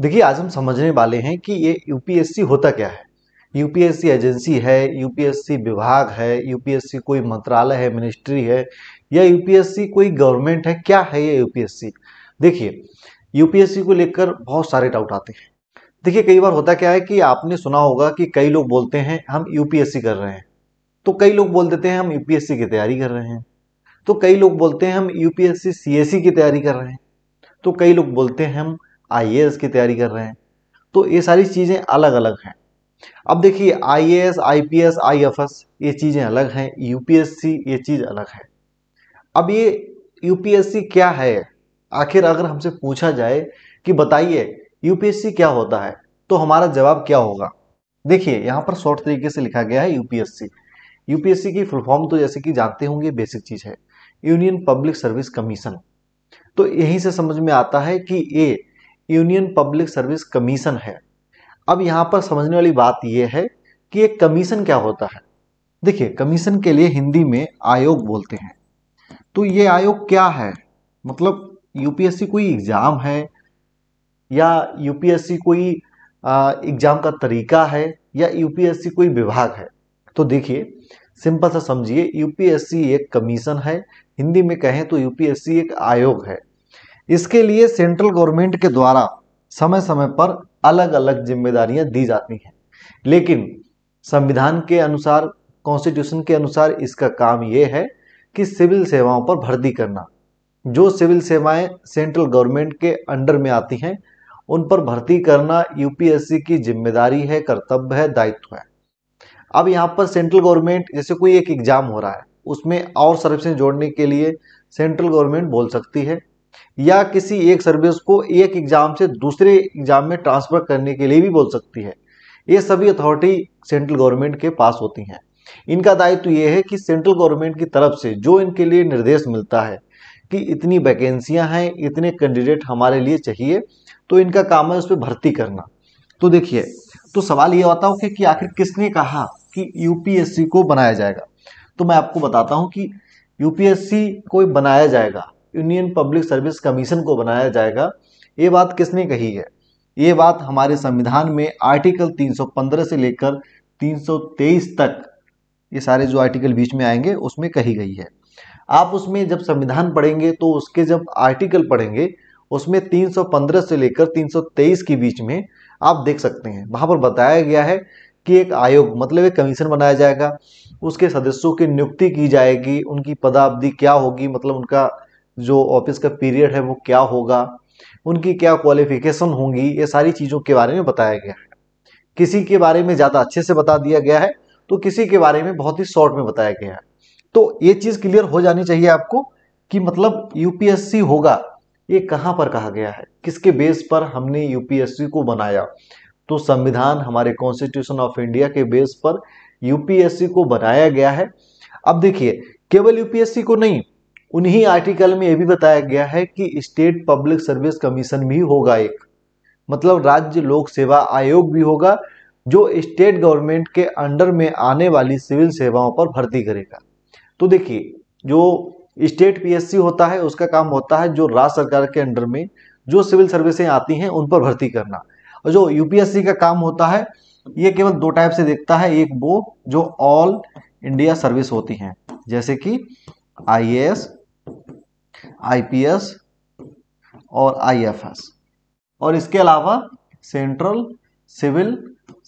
देखिए आज हम समझने वाले हैं कि ये यूपीएससी होता क्या है यूपीएससी एजेंसी है यूपीएससी विभाग है यूपीएससी कोई मंत्रालय है मिनिस्ट्री है या यूपीएससी कोई गवर्नमेंट है क्या है ये यूपीएससी देखिए यूपीएससी को लेकर बहुत सारे डाउट आते हैं देखिए कई बार होता क्या है कि आपने सुना होगा कि कई लोग बोलते हैं हम यूपीएससी कर रहे हैं तो कई लोग बोल देते हैं हम यूपीएससी की तैयारी कर रहे हैं तो कई लोग बोलते हैं हम यूपीएससी सीएससी की तैयारी कर रहे हैं तो कई लोग बोलते हैं हम आई की तैयारी कर रहे हैं तो ये सारी चीज़ें अलग अलग हैं अब देखिए I A S I P S I F S ये चीज़ें अलग हैं यूपीएससी ये चीज़ अलग है अब ये यूपीएससी क्या है आखिर अगर हमसे पूछा जाए कि बताइए यूपीएससी क्या होता है तो हमारा जवाब क्या होगा देखिए यहाँ पर शॉर्ट तरीके से लिखा गया है यूपीएससी यूपीएससी की फुल फॉर्म तो जैसे कि जानते होंगे बेसिक चीज है यूनियन पब्लिक सर्विस कमीशन तो यहीं से समझ में आता है कि ये यूनियन पब्लिक सर्विस कमीशन है अब यहाँ पर समझने वाली बात यह है कि एक कमीशन क्या होता है देखिए कमीशन के लिए हिंदी में आयोग बोलते हैं तो ये आयोग क्या है मतलब यूपीएससी कोई एग्ज़ाम है या यूपीएससी कोई एग्ज़ाम का तरीका है या यूपीएससी कोई विभाग है तो देखिए सिंपल सा समझिए यूपीएससी एक कमीशन है हिंदी में कहें तो यूपीएससी एक आयोग है इसके लिए सेंट्रल गवर्नमेंट के द्वारा समय समय पर अलग अलग जिम्मेदारियां दी जाती हैं लेकिन संविधान के अनुसार कॉन्स्टिट्यूशन के अनुसार इसका काम ये है कि सिविल सेवाओं पर भर्ती करना जो सिविल सेवाएं सेंट्रल गवर्नमेंट के अंडर में आती हैं उन पर भर्ती करना यूपीएससी की जिम्मेदारी है कर्तव्य है दायित्व है अब यहाँ पर सेंट्रल गवर्नमेंट जैसे कोई एक एग्जाम हो रहा है उसमें और सर्विसें जोड़ने के लिए सेंट्रल गवर्नमेंट बोल सकती है या किसी एक सर्विस को एक एग्ज़ाम से दूसरे एग्ज़ाम में ट्रांसफ़र करने के लिए भी बोल सकती है ये सभी अथॉरिटी सेंट्रल गवर्नमेंट के पास होती हैं इनका दायित्व ये है कि सेंट्रल गवर्नमेंट की तरफ से जो इनके लिए निर्देश मिलता है कि इतनी वैकेंसियां हैं इतने कैंडिडेट हमारे लिए चाहिए तो इनका काम है उस पर भर्ती करना तो देखिए तो सवाल ये होता हो कि, कि आखिर किसने कहा कि यूपीएससी को बनाया जाएगा तो मैं आपको बताता हूँ कि यूपीएससी को बनाया जाएगा यूनियन पब्लिक सर्विस कमीशन को बनाया जाएगा ये बात किसने कही है ये बात हमारे संविधान में आर्टिकल 315 से लेकर 323 तक ये सारे जो आर्टिकल बीच में आएंगे उसमें कही गई है आप उसमें जब संविधान पढ़ेंगे तो उसके जब आर्टिकल पढ़ेंगे उसमें 315 से लेकर 323 के बीच में आप देख सकते हैं वहाँ पर बताया गया है कि एक आयोग मतलब एक कमीशन बनाया जाएगा उसके सदस्यों की नियुक्ति की जाएगी उनकी पदावधि क्या होगी मतलब उनका जो ऑफिस का पीरियड है वो क्या होगा उनकी क्या क्वालिफिकेशन होंगी ये सारी चीज़ों के बारे में बताया गया है किसी के बारे में ज़्यादा अच्छे से बता दिया गया है तो किसी के बारे में बहुत ही शॉर्ट में बताया गया है तो ये चीज़ क्लियर हो जानी चाहिए आपको कि मतलब यूपीएससी होगा ये कहाँ पर कहा गया है किसके बेस पर हमने यूपीएससी को बनाया तो संविधान हमारे कॉन्स्टिट्यूशन ऑफ इंडिया के बेस पर यूपीएससी को बनाया गया है अब देखिए केवल यूपीएससी को नहीं उन्हीं आर्टिकल में यह भी बताया गया है कि स्टेट पब्लिक सर्विस कमीशन भी होगा एक मतलब राज्य लोक सेवा आयोग भी होगा जो स्टेट गवर्नमेंट के अंडर में आने वाली सिविल सेवाओं पर भर्ती करेगा तो देखिए जो स्टेट पीएससी होता है उसका काम होता है जो राज्य सरकार के अंडर में जो सिविल सर्विसें आती हैं उन पर भर्ती करना और जो यूपीएससी का काम होता है ये केवल दो टाइप से देखता है एक वो जो ऑल इंडिया सर्विस होती हैं जैसे कि आई आईपीएस और आईएफएस और इसके अलावा सेंट्रल सिविल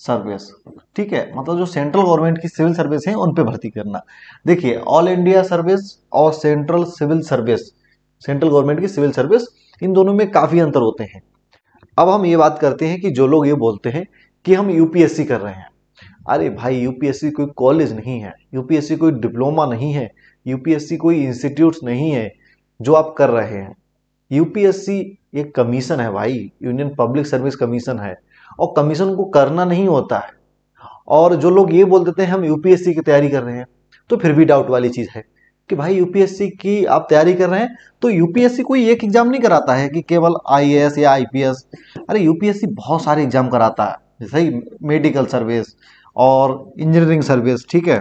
सर्विस ठीक है मतलब जो सेंट्रल गवर्नमेंट की सिविल सर्विस है उन पे भर्ती करना देखिए ऑल इंडिया सर्विस और central civil service central government की सिविल सर्विस इन दोनों में काफ़ी अंतर होते हैं अब हम ये बात करते हैं कि जो लोग ये बोलते हैं कि हम यूपीएससी कर रहे हैं अरे भाई यूपीएससी कोई कॉलेज नहीं है यूपीएससी कोई डिप्लोमा नहीं है यूपीएससी कोई इंस्टीट्यूट नहीं है जो आप कर रहे हैं यूपीएससी ये कमीशन है भाई यूनियन पब्लिक सर्विस कमीशन है और कमीशन को करना नहीं होता है और जो लोग ये बोल देते हैं हम यूपीएससी की तैयारी कर रहे हैं तो फिर भी डाउट वाली चीज़ है कि भाई यूपीएससी की आप तैयारी कर रहे हैं तो यूपीएससी कोई एक एग्जाम नहीं कराता है कि केवल आई या आई अरे यूपीएससी बहुत सारे एग्जाम कराता है जैसे मेडिकल सर्विस और इंजीनियरिंग सर्विस ठीक है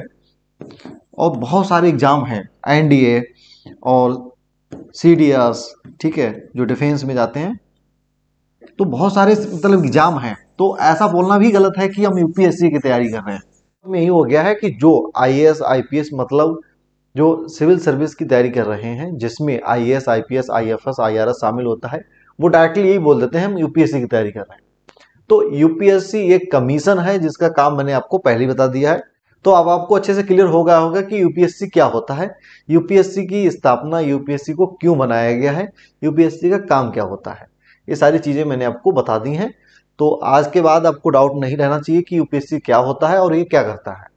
और बहुत सारे एग्जाम हैं एनडीए और सी ठीक है जो डिफेंस में जाते हैं तो बहुत सारे मतलब एग्जाम हैं तो ऐसा बोलना भी गलत है कि हम यूपीएससी की तैयारी कर रहे हैं में यही हो गया है कि जो आईएएस आईपीएस मतलब जो सिविल सर्विस की तैयारी कर रहे हैं जिसमें आईएएस आईपीएस आईएफएस आईआरएस शामिल होता है वो डायरेक्टली यही बोल देते हैं हम यूपीएससी की तैयारी कर रहे हैं तो यूपीएससी एक कमीशन है जिसका काम मैंने आपको पहले बता दिया है तो अब आपको अच्छे से क्लियर हो गया होगा कि यूपीएससी क्या होता है यूपीएससी की स्थापना यूपीएससी को क्यों बनाया गया है यूपीएससी का काम क्या होता है ये सारी चीज़ें मैंने आपको बता दी हैं तो आज के बाद आपको डाउट नहीं रहना चाहिए कि यूपीएससी क्या होता है और ये क्या करता है